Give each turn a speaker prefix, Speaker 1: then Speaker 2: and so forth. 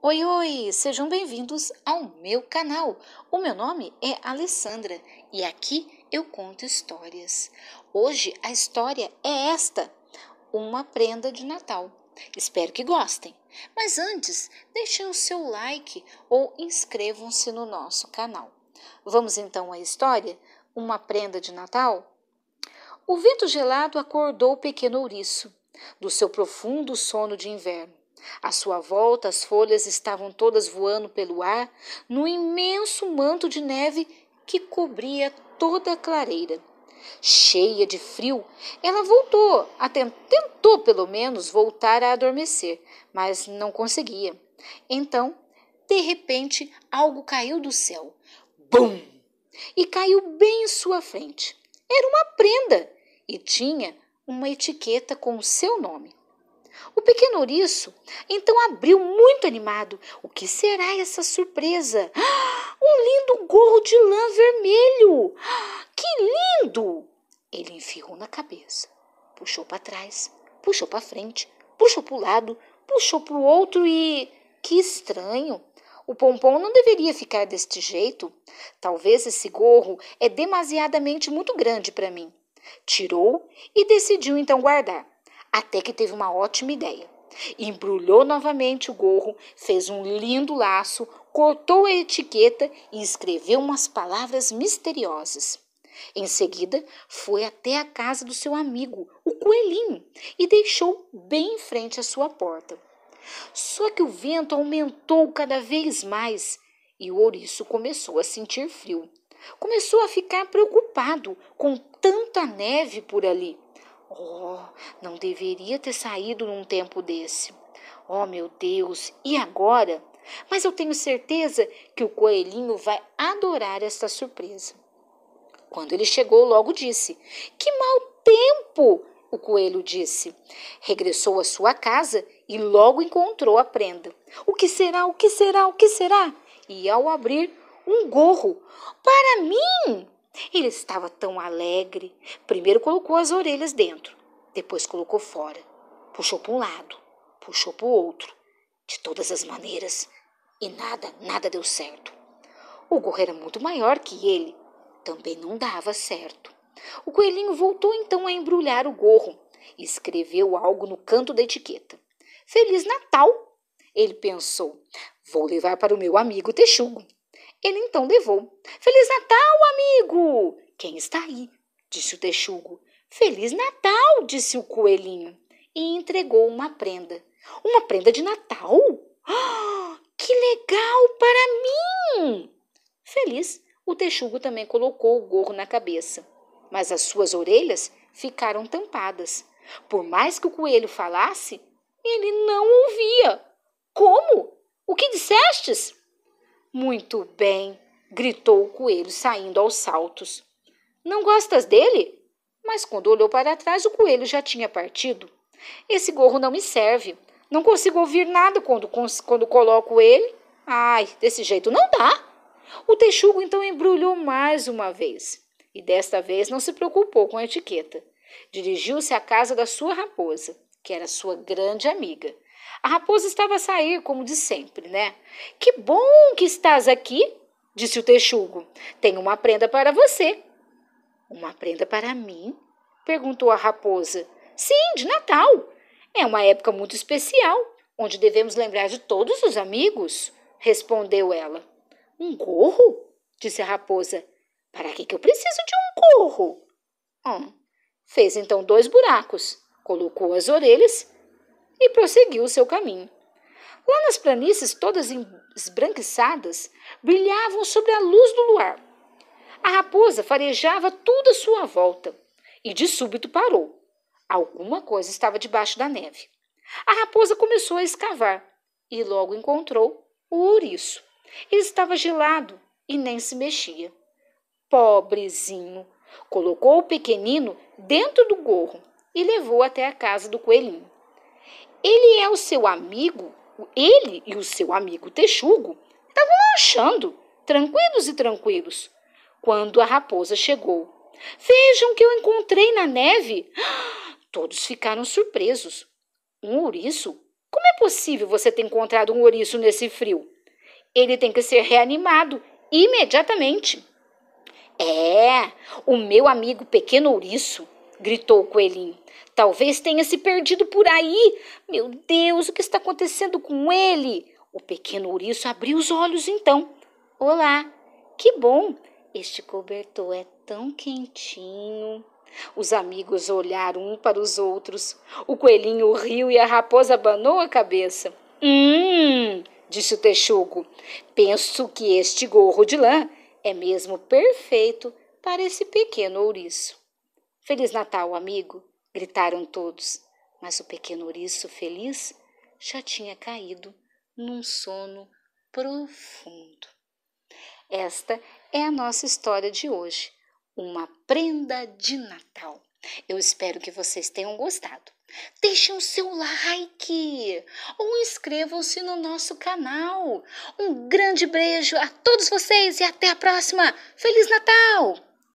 Speaker 1: Oi, oi! Sejam bem-vindos ao meu canal. O meu nome é Alessandra e aqui eu conto histórias. Hoje a história é esta: uma prenda de Natal. Espero que gostem. Mas antes, deixem o seu like ou inscrevam-se no nosso canal. Vamos então à história? Uma prenda de Natal? O vento gelado acordou o pequeno ouriço do seu profundo sono de inverno. À sua volta, as folhas estavam todas voando pelo ar no imenso manto de neve que cobria toda a clareira. Cheia de frio, ela voltou, tentou pelo menos voltar a adormecer, mas não conseguia. Então, de repente, algo caiu do céu. Bum! E caiu bem em sua frente. Era uma prenda e tinha uma etiqueta com o seu nome. O pequeno ouriço então abriu muito animado. O que será essa surpresa? Um lindo gorro de lã vermelho! Que lindo! Ele enfiou na cabeça, puxou para trás, puxou para frente, puxou para o lado, puxou para o outro e. Que estranho! O pompom não deveria ficar deste jeito. Talvez esse gorro é demasiadamente muito grande para mim. Tirou e decidiu então guardar. Até que teve uma ótima ideia. Embrulhou novamente o gorro, fez um lindo laço, cortou a etiqueta e escreveu umas palavras misteriosas. Em seguida, foi até a casa do seu amigo, o coelhinho, e deixou bem em frente à sua porta. Só que o vento aumentou cada vez mais e o ouriço começou a sentir frio. Começou a ficar preocupado com tanta neve por ali. Oh, não deveria ter saído num tempo desse. Oh, meu Deus, e agora? Mas eu tenho certeza que o coelhinho vai adorar esta surpresa. Quando ele chegou, logo disse: Que mau tempo! O coelho disse. Regressou à sua casa e logo encontrou a prenda. O que será? O que será? O que será? E ao abrir, um gorro. Para mim! Ele estava tão alegre. Primeiro colocou as orelhas dentro, depois colocou fora. Puxou para um lado, puxou para o outro. De todas as maneiras. E nada, nada deu certo. O gorro era muito maior que ele. Também não dava certo. O coelhinho voltou então a embrulhar o gorro e escreveu algo no canto da etiqueta. Feliz Natal! Ele pensou. Vou levar para o meu amigo Texugo. Ele então levou. Feliz Natal, amigo! Quem está aí? disse o texugo. Feliz Natal! disse o coelhinho e entregou uma prenda. Uma prenda de Natal? Oh, que legal para mim! Feliz, o texugo também colocou o gorro na cabeça, mas as suas orelhas ficaram tampadas. Por mais que o coelho falasse, ele não ouvia. Como? O que dissestes? Muito bem, gritou o coelho, saindo aos saltos. Não gostas dele? Mas quando olhou para trás, o coelho já tinha partido. Esse gorro não me serve. Não consigo ouvir nada quando, quando coloco ele. Ai, desse jeito não dá. O texugo então embrulhou mais uma vez. E desta vez não se preocupou com a etiqueta. Dirigiu-se à casa da sua raposa, que era sua grande amiga, a raposa estava a sair, como de sempre, né? Que bom que estás aqui, disse o texugo. Tenho uma prenda para você. Uma prenda para mim? perguntou a raposa. Sim, de Natal. É uma época muito especial, onde devemos lembrar de todos os amigos, respondeu ela. Um gorro? disse a raposa. Para que, que eu preciso de um gorro? Hum. Fez então dois buracos, colocou as orelhas e prosseguiu o seu caminho. Lá nas planícies todas esbranquiçadas, brilhavam sobre a luz do luar. A raposa farejava tudo à sua volta e de súbito parou. Alguma coisa estava debaixo da neve. A raposa começou a escavar e logo encontrou o ouriço. Ele estava gelado e nem se mexia. Pobrezinho! Colocou o pequenino dentro do gorro e levou até a casa do coelhinho. Ele é o seu amigo, ele e o seu amigo Texugo estavam lanchando, tranquilos e tranquilos, quando a raposa chegou. Vejam que eu encontrei na neve! Todos ficaram surpresos. Um ouriço? Como é possível você ter encontrado um ouriço nesse frio? Ele tem que ser reanimado imediatamente. É, o meu amigo pequeno ouriço gritou o coelhinho. Talvez tenha se perdido por aí. Meu Deus, o que está acontecendo com ele? O pequeno ouriço abriu os olhos então. Olá, que bom! Este cobertor é tão quentinho. Os amigos olharam um para os outros. O coelhinho riu e a raposa abanou a cabeça. Hum, disse o texugo. Penso que este gorro de lã é mesmo perfeito para esse pequeno ouriço. Feliz Natal, amigo! gritaram todos, mas o pequeno ouriço feliz já tinha caído num sono profundo. Esta é a nossa história de hoje, uma prenda de Natal. Eu espero que vocês tenham gostado. Deixem o seu like ou inscrevam-se no nosso canal. Um grande beijo a todos vocês e até a próxima. Feliz Natal!